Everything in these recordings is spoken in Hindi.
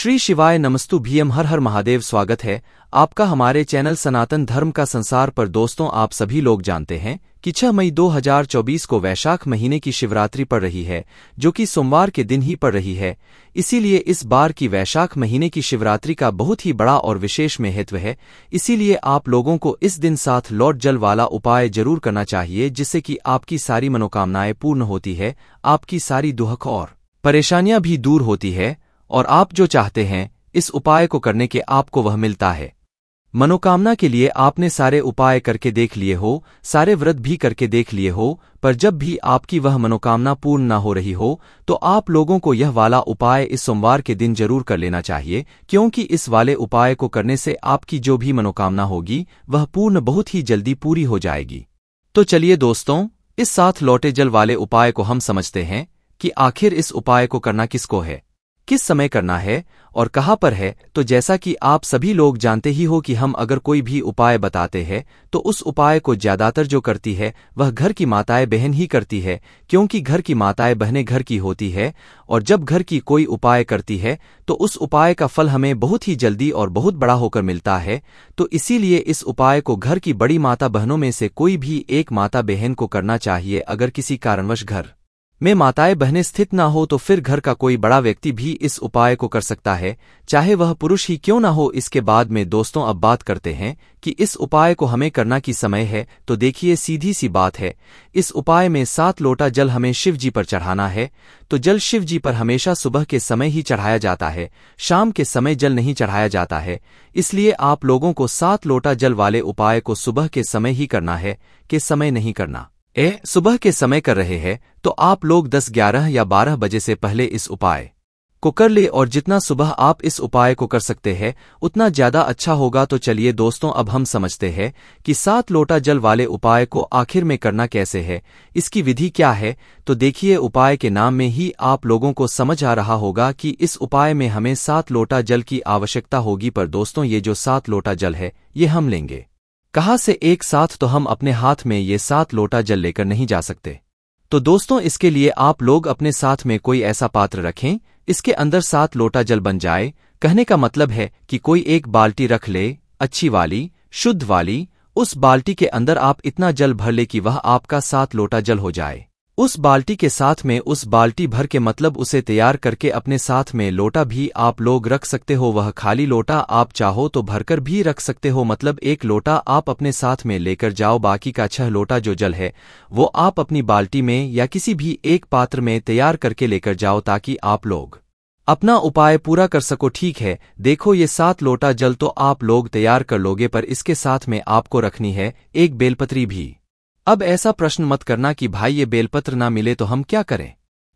श्री शिवाय नमस्तु भीएम हर हर महादेव स्वागत है आपका हमारे चैनल सनातन धर्म का संसार पर दोस्तों आप सभी लोग जानते हैं कि 6 मई 2024 को वैशाख महीने की शिवरात्रि पड़ रही है जो कि सोमवार के दिन ही पड़ रही है इसीलिए इस बार की वैशाख महीने की शिवरात्रि का बहुत ही बड़ा और विशेष महत्व है इसीलिए आप लोगों को इस दिन साथ लौट जल वाला उपाय जरूर करना चाहिए जिससे कि आपकी सारी मनोकामनाएं पूर्ण होती है आपकी सारी दुहक और परेशानियां भी दूर होती है और आप जो चाहते हैं इस उपाय को करने के आपको वह मिलता है मनोकामना के लिए आपने सारे उपाय करके देख लिए हो सारे व्रत भी करके देख लिए हो पर जब भी आपकी वह मनोकामना पूर्ण न हो रही हो तो आप लोगों को यह वाला उपाय इस सोमवार के दिन जरूर कर लेना चाहिए क्योंकि इस वाले उपाय को करने से आपकी जो भी मनोकामना होगी वह पूर्ण बहुत ही जल्दी पूरी हो जाएगी तो चलिए दोस्तों इस साथ लौटे जल वाले उपाय को हम समझते हैं कि आखिर इस उपाय को करना किसको है किस समय करना है और कहां पर है तो जैसा कि आप सभी लोग जानते ही हो कि हम अगर कोई भी उपाय बताते हैं तो उस उपाय को ज्यादातर जो करती है वह घर की माताएं बहन ही करती है क्योंकि घर की माताएं बहने घर की होती है और जब घर की कोई उपाय करती है तो उस उपाय का फल हमें बहुत ही जल्दी और बहुत बड़ा होकर मिलता है तो इसीलिए इस उपाय को घर की बड़ी माता बहनों में से कोई भी एक माता बहन को करना चाहिए अगर किसी कारणवश घर में माताएं बहनें स्थित न हो तो फिर घर का कोई बड़ा व्यक्ति भी इस उपाय को कर सकता है चाहे वह पुरुष ही क्यों न हो इसके बाद में दोस्तों अब बात करते हैं कि इस उपाय को हमें करना की समय है तो देखिए सीधी सी बात है इस उपाय में सात लोटा जल हमें शिव जी पर चढ़ाना है तो जल शिव जी पर हमेशा सुबह के समय ही चढ़ाया जाता है शाम के समय जल नहीं चढ़ाया जाता है इसलिए आप लोगों को सात लोटा जल वाले उपाय को सुबह के समय ही करना है के समय नहीं करना ए सुबह के समय कर रहे हैं तो आप लोग 10-11 या 12 बजे से पहले इस उपाय को कर ले और जितना सुबह आप इस उपाय को कर सकते हैं उतना ज्यादा अच्छा होगा तो चलिए दोस्तों अब हम समझते हैं कि सात लोटा जल वाले उपाय को आखिर में करना कैसे है इसकी विधि क्या है तो देखिए उपाय के नाम में ही आप लोगों को समझ आ रहा होगा कि इस उपाय में हमें सात लोटा जल की आवश्यकता होगी पर दोस्तों ये जो सात लोटा जल है ये हम लेंगे कहा से एक साथ तो हम अपने हाथ में ये सात लोटा जल लेकर नहीं जा सकते तो दोस्तों इसके लिए आप लोग अपने साथ में कोई ऐसा पात्र रखें इसके अंदर सात लोटा जल बन जाए कहने का मतलब है कि कोई एक बाल्टी रख ले अच्छी वाली शुद्ध वाली उस बाल्टी के अंदर आप इतना जल भर ले कि वह आपका सात लोटा जल हो जाए उस बाल्टी के साथ में उस बाल्टी भर के मतलब उसे तैयार करके अपने साथ में लोटा भी आप लोग रख सकते हो वह खाली लोटा आप चाहो तो भरकर भी रख सकते हो मतलब एक लोटा आप अपने साथ में लेकर जाओ बाकी का छह लोटा जो जल है वो आप अपनी बाल्टी में या किसी भी एक पात्र में तैयार करके लेकर जाओ ताकि आप लोग अपना उपाय पूरा कर सको ठीक है देखो ये सात लोटा जल तो आप लोग तैयार कर लोगे पर इसके साथ में आपको रखनी है एक बेलपत्री भी अब ऐसा प्रश्न मत करना कि भाई ये बेलपत्र ना मिले तो हम क्या करें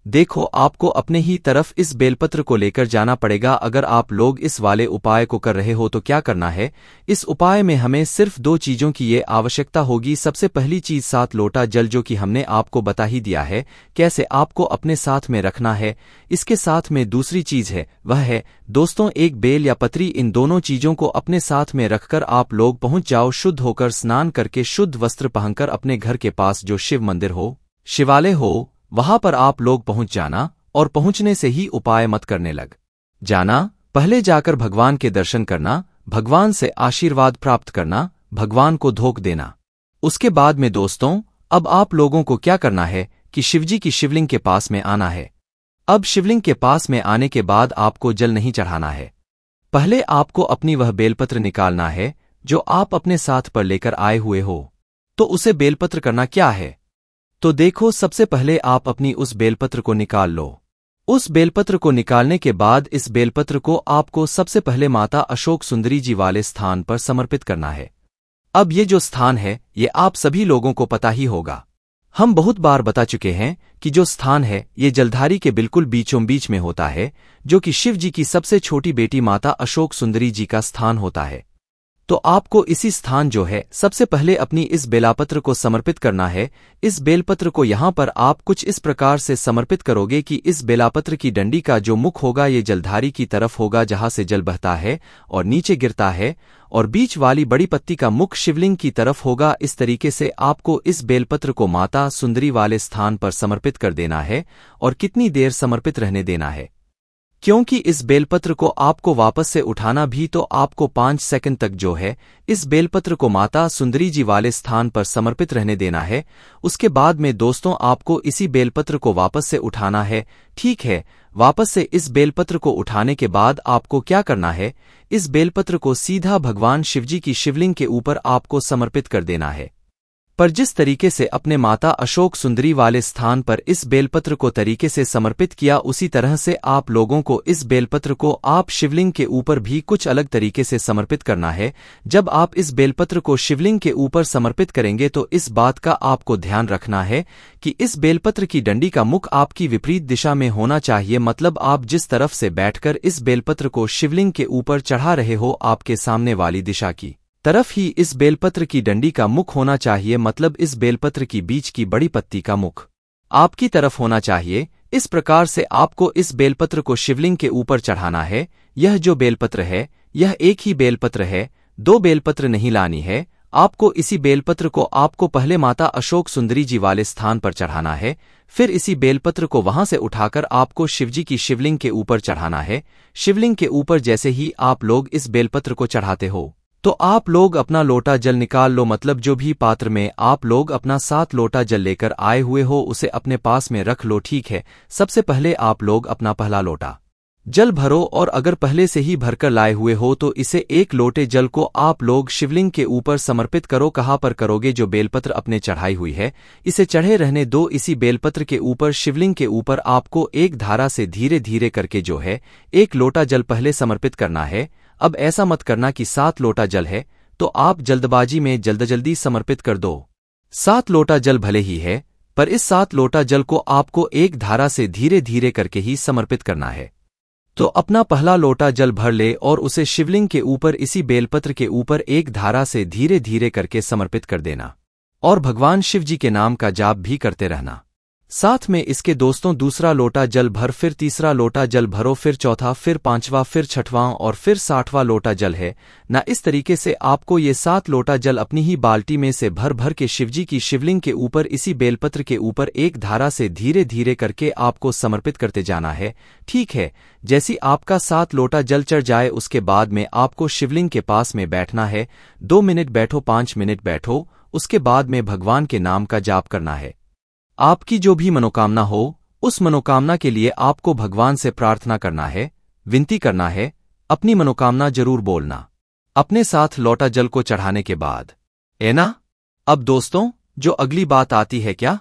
देखो आपको अपने ही तरफ इस बेलपत्र को लेकर जाना पड़ेगा अगर आप लोग इस वाले उपाय को कर रहे हो तो क्या करना है इस उपाय में हमें सिर्फ दो चीजों की ये आवश्यकता होगी सबसे पहली चीज सात लोटा जल जो कि हमने आपको बता ही दिया है कैसे आपको अपने साथ में रखना है इसके साथ में दूसरी चीज है वह है दोस्तों एक बेल या पत्री इन दोनों चीजों को अपने साथ में रखकर आप लोग पहुंच जाओ शुद्ध होकर स्नान करके शुद्ध वस्त्र पहनकर अपने घर के पास जो शिव मंदिर हो शिवालय हो वहां पर आप लोग पहुंच जाना और पहुंचने से ही उपाय मत करने लग जाना पहले जाकर भगवान के दर्शन करना भगवान से आशीर्वाद प्राप्त करना भगवान को धोख देना उसके बाद में दोस्तों अब आप लोगों को क्या करना है कि शिवजी की शिवलिंग के पास में आना है अब शिवलिंग के पास में आने के बाद आपको जल नहीं चढ़ाना है पहले आपको अपनी वह बेलपत्र निकालना है जो आप अपने साथ पर लेकर आए हुए हो तो उसे बेलपत्र करना क्या है तो देखो सबसे पहले आप अपनी उस बेलपत्र को निकाल लो उस बेलपत्र को निकालने के बाद इस बेलपत्र को आपको सबसे पहले माता अशोक सुंदरी जी वाले स्थान पर समर्पित करना है अब ये जो स्थान है ये आप सभी लोगों को पता ही होगा हम बहुत बार बता चुके हैं कि जो स्थान है ये जलधारी के बिल्कुल बीचों बीच में होता है जो कि शिव जी की सबसे छोटी बेटी माता अशोक सुंदरी जी का स्थान होता है तो आपको इसी स्थान जो है सबसे पहले अपनी इस बेलापत्र को समर्पित करना है इस बेलपत्र को यहाँ पर आप कुछ इस प्रकार से समर्पित करोगे कि इस बेलापत्र की डंडी का जो मुख होगा ये जलधारी की तरफ होगा जहाँ से जल बहता है और नीचे गिरता है और बीच वाली बड़ी पत्ती का मुख शिवलिंग की तरफ होगा इस तरीके से आपको इस बेलपत्र को माता सुंदरी वाले स्थान पर समर्पित कर देना है और कितनी देर समर्पित रहने देना है क्योंकि इस बेलपत्र को आपको वापस से उठाना भी तो आपको पांच सेकंड तक जो है इस बेलपत्र को माता सुंदरी जी वाले स्थान पर समर्पित रहने देना है उसके बाद में दोस्तों आपको इसी बेलपत्र को वापस से उठाना है ठीक है वापस से इस बेलपत्र को उठाने के बाद आपको क्या करना है इस बेलपत्र को सीधा भगवान शिवजी की शिवलिंग के ऊपर आपको समर्पित कर देना है पर जिस तरीके से अपने माता अशोक सुंदरी वाले स्थान पर इस बेलपत्र को तरीके से समर्पित किया उसी तरह से आप लोगों को इस बेलपत्र को आप शिवलिंग के ऊपर भी कुछ अलग तरीके से समर्पित करना है जब आप इस बेलपत्र को शिवलिंग के ऊपर समर्पित करेंगे तो इस बात का आपको ध्यान रखना है कि इस बेलपत्र की डंडी का मुख आपकी विपरीत दिशा में होना चाहिए मतलब आप जिस तरफ से बैठकर इस बेलपत्र को शिवलिंग के ऊपर चढ़ा रहे हो आपके सामने वाली दिशा की तरफ ही इस बेलपत्र की डंडी का मुख होना चाहिए मतलब इस बेलपत्र की बीच की बड़ी पत्ती का मुख आपकी तरफ होना चाहिए इस प्रकार से आपको इस बेलपत्र को शिवलिंग के ऊपर चढ़ाना है यह जो बेलपत्र है यह एक ही बेलपत्र है दो बेलपत्र नहीं लानी है आपको इसी बेलपत्र को आपको पहले माता अशोक सुंदरी जी वाले स्थान पर चढ़ाना है फिर इसी बेलपत्र को वहां से उठाकर आपको शिवजी की शिवलिंग के ऊपर चढ़ाना है शिवलिंग के ऊपर जैसे ही आप लोग इस बेलपत्र को चढ़ाते हो तो आप लोग अपना लोटा जल निकाल लो मतलब जो भी पात्र में आप लोग अपना सात लोटा जल लेकर आए हुए हो उसे अपने पास में रख लो ठीक है सबसे पहले आप लोग अपना पहला लोटा जल भरो और अगर पहले से ही भरकर लाए हुए हो तो इसे एक लोटे जल को आप लोग शिवलिंग के ऊपर समर्पित करो कहाँ पर करोगे जो बेलपत्र अपने चढ़ाई हुई है इसे चढ़े रहने दो इसी बेलपत्र के ऊपर शिवलिंग के ऊपर आपको एक धारा से धीरे धीरे करके जो है एक लोटा जल पहले समर्पित करना है अब ऐसा मत करना कि सात लोटा जल है तो आप जल्दबाजी में जल्द जल्दी समर्पित कर दो सात लोटा जल भले ही है पर इस सात लोटा जल को आपको एक धारा से धीरे धीरे करके ही समर्पित करना है तो अपना पहला लोटा जल भर ले और उसे शिवलिंग के ऊपर इसी बेलपत्र के ऊपर एक धारा से धीरे धीरे करके समर्पित कर देना और भगवान शिव जी के नाम का जाप भी करते रहना साथ में इसके दोस्तों दूसरा लोटा जल भर फिर तीसरा लोटा जल भरो फिर चौथा फिर पांचवा फिर छठवां और फिर साठवां लोटा जल है न इस तरीके से आपको ये सात लोटा जल अपनी ही बाल्टी में से भर भर के शिवजी की शिवलिंग के ऊपर इसी बेलपत्र के ऊपर एक धारा से धीरे धीरे करके आपको समर्पित करते जाना है ठीक है जैसी आपका सात लोटा जल चढ़ जाए उसके बाद में आपको शिवलिंग के पास में बैठना है दो मिनट बैठो पांच मिनट बैठो उसके बाद में भगवान के नाम का जाप करना है आपकी जो भी मनोकामना हो उस मनोकामना के लिए आपको भगवान से प्रार्थना करना है विनती करना है अपनी मनोकामना जरूर बोलना अपने साथ लौटा जल को चढ़ाने के बाद है ना अब दोस्तों जो अगली बात आती है क्या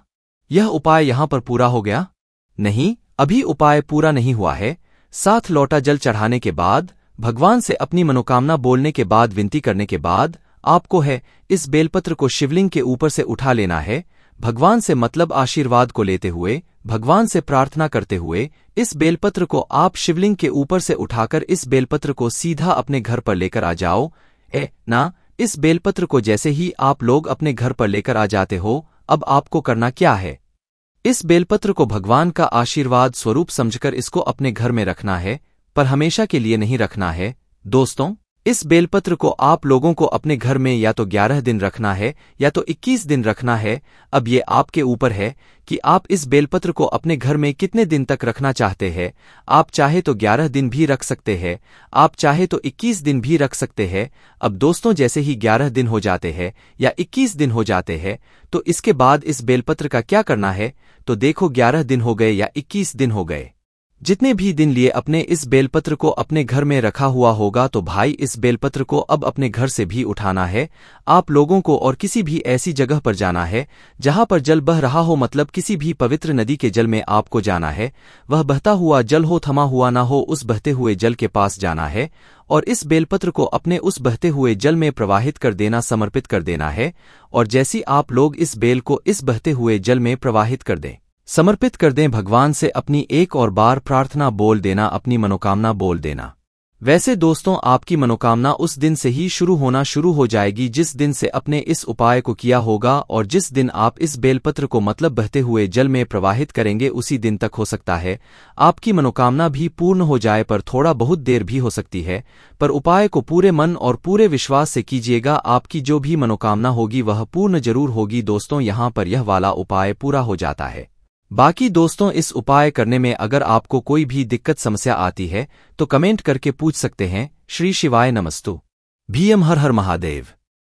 यह उपाय यहां पर पूरा हो गया नहीं अभी उपाय पूरा नहीं हुआ है साथ लौटा जल चढ़ाने के बाद भगवान से अपनी मनोकामना बोलने के बाद विनती करने के बाद आपको है इस बेलपत्र को शिवलिंग के ऊपर से उठा लेना है भगवान से मतलब आशीर्वाद को लेते हुए भगवान से प्रार्थना करते हुए इस बेलपत्र को आप शिवलिंग के ऊपर से उठाकर इस बेलपत्र को सीधा अपने घर पर लेकर आ जाओ ए ना इस बेलपत्र को जैसे ही आप लोग अपने घर पर लेकर आ जाते हो अब आपको करना क्या है इस बेलपत्र को भगवान का आशीर्वाद स्वरूप समझकर इसको अपने घर में रखना है पर हमेशा के लिए नहीं रखना है दोस्तों इस बेलपत्र को आप लोगों को अपने घर में या तो ग्यारह दिन रखना है या तो इक्कीस दिन रखना है अब ये आपके ऊपर है कि आप इस बेलपत्र को अपने घर में कितने दिन तक रखना चाहते हैं आप चाहे तो ग्यारह दिन भी रख सकते हैं आप चाहे तो इक्कीस दिन भी रख सकते हैं अब दोस्तों जैसे ही ग्यारह दिन हो जाते हैं या इक्कीस दिन हो जाते हैं तो इसके बाद इस बेलपत्र का क्या करना है तो देखो ग्यारह दिन हो गए या इक्कीस दिन हो गए जितने भी दिन लिए अपने इस बेलपत्र को अपने घर में रखा हुआ होगा तो भाई इस बेलपत्र को अब अपने घर से भी उठाना है आप लोगों को और किसी भी ऐसी जगह पर जाना है जहां पर जल बह रहा हो मतलब किसी भी पवित्र नदी के जल में आपको जाना है वह बहता हुआ जल हो थमा हुआ ना हो उस बहते हुए जल के पास जाना है और इस बेलपत्र को अपने उस बहते हुए जल में प्रवाहित कर देना समर्पित कर देना है और जैसी आप लोग इस बेल को इस बहते हुए जल में प्रवाहित कर दें समर्पित कर दें भगवान से अपनी एक और बार प्रार्थना बोल देना अपनी मनोकामना बोल देना वैसे दोस्तों आपकी मनोकामना उस दिन से ही शुरू होना शुरू हो जाएगी जिस दिन से अपने इस उपाय को किया होगा और जिस दिन आप इस बेलपत्र को मतलब बहते हुए जल में प्रवाहित करेंगे उसी दिन तक हो सकता है आपकी मनोकामना भी पूर्ण हो जाए पर थोड़ा बहुत देर भी हो सकती है पर उपाय को पूरे मन और पूरे विश्वास से कीजिएगा आपकी जो भी मनोकामना होगी वह पूर्ण जरूर होगी दोस्तों यहाँ पर यह वाला उपाय पूरा हो जाता है बाकी दोस्तों इस उपाय करने में अगर आपको कोई भी दिक्कत समस्या आती है तो कमेंट करके पूछ सकते हैं श्री शिवाय नमस्तु भीएम हर हर महादेव